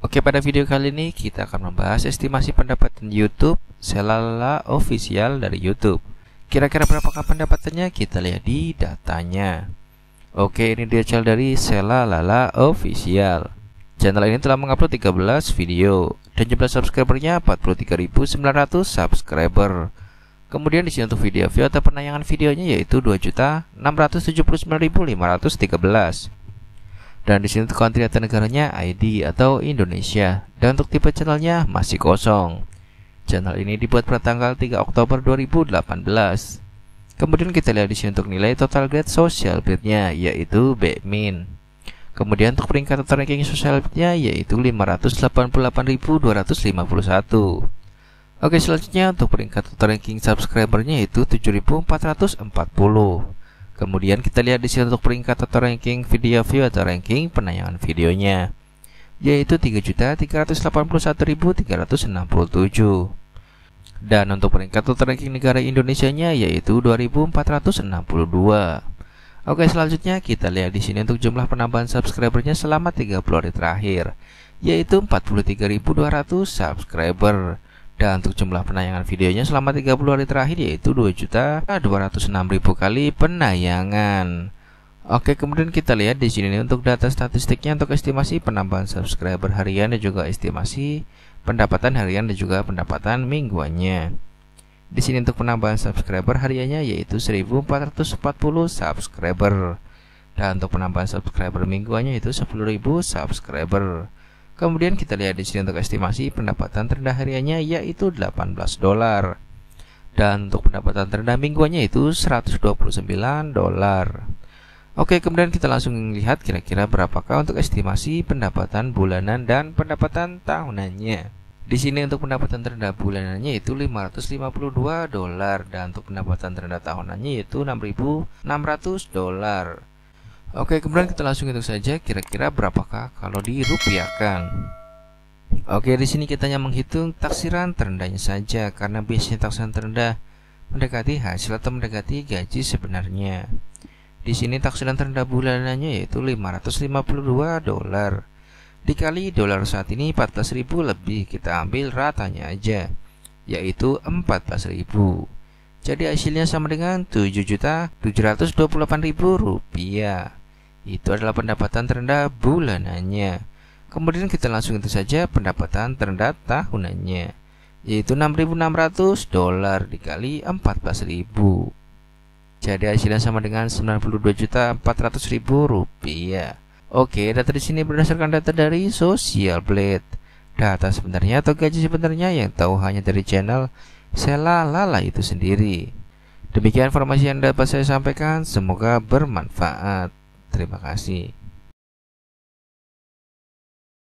Oke, pada video kali ini kita akan membahas estimasi pendapatan YouTube Selala official dari YouTube. Kira-kira berapakah pendapatannya? Kita lihat di datanya. Oke, ini dia channel dari Selalala official. Channel ini telah mengupload 13 video dan jumlah subscribernya 43.900 subscriber. Kemudian di sini untuk video view atau penayangan videonya yaitu 2.679.513. Dan di sini untuk country atau negaranya ID atau Indonesia. Dan untuk tipe channelnya masih kosong. Channel ini dibuat pada tanggal 3 Oktober 2018. Kemudian kita lihat di sini untuk nilai total grade social grade yaitu B-. min. Kemudian untuk peringkat total ranking social grade yaitu 588.251. Oke, selanjutnya untuk peringkat total ranking subscribernya itu 7440. Kemudian kita lihat di sini untuk peringkat atau ranking video view atau ranking penayangan videonya yaitu 3.381.367. Dan untuk peringkat atau ranking negara Indonesia-nya yaitu 2462. Oke, selanjutnya kita lihat di sini untuk jumlah penambahan subscribernya selama 30 hari terakhir, yaitu 43.200 subscriber. Dan untuk jumlah penayangan videonya selama 30 hari terakhir yaitu 2.206.000 kali penayangan. Oke, kemudian kita lihat di sini untuk data statistiknya untuk estimasi penambahan subscriber harian dan juga estimasi pendapatan harian dan juga pendapatan mingguannya. Di sini untuk penambahan subscriber hariannya yaitu 1440 subscriber. Dan untuk penambahan subscriber mingguannya itu 10.000 subscriber. Kemudian kita lihat di sini untuk estimasi pendapatan terendah hariannya yaitu 18 dolar. Dan untuk pendapatan terendah mingguannya itu 129 dolar. Oke, kemudian kita langsung lihat kira-kira berapakah untuk estimasi pendapatan bulanan dan pendapatan tahunannya. Di sini untuk pendapatan terendah bulanannya itu 552 dolar dan untuk pendapatan terendah tahunannya yaitu 6.600 dolar. Oke, kemudian kita langsung hitung saja kira-kira berapakah kalau dirupiahkan. Oke, di sini kita hanya menghitung taksiran terendahnya saja karena biasanya taksiran terendah mendekati hasil atau mendekati gaji sebenarnya. Di sini taksiran terendah bulanannya yaitu 552 dolar. Dikali dolar saat ini 14.000 lebih, kita ambil ratanya aja yaitu 14.000. Jadi hasilnya sama dengan 7.728.000 rupiah. Itu adalah pendapatan terendah bulanannya. Kemudian kita langsung itu saja pendapatan terendah tahunannya, yaitu 6.600 dolar dikali 14.000. Jadi hasilnya sama dengan 92.400.000 rupiah. Oke, data di sini berdasarkan data dari Social Blade. Data sebenarnya atau gaji sebenarnya yang tahu hanya dari channel Sela Lala itu sendiri. Demikian informasi yang dapat saya sampaikan, semoga bermanfaat. Terima kasih.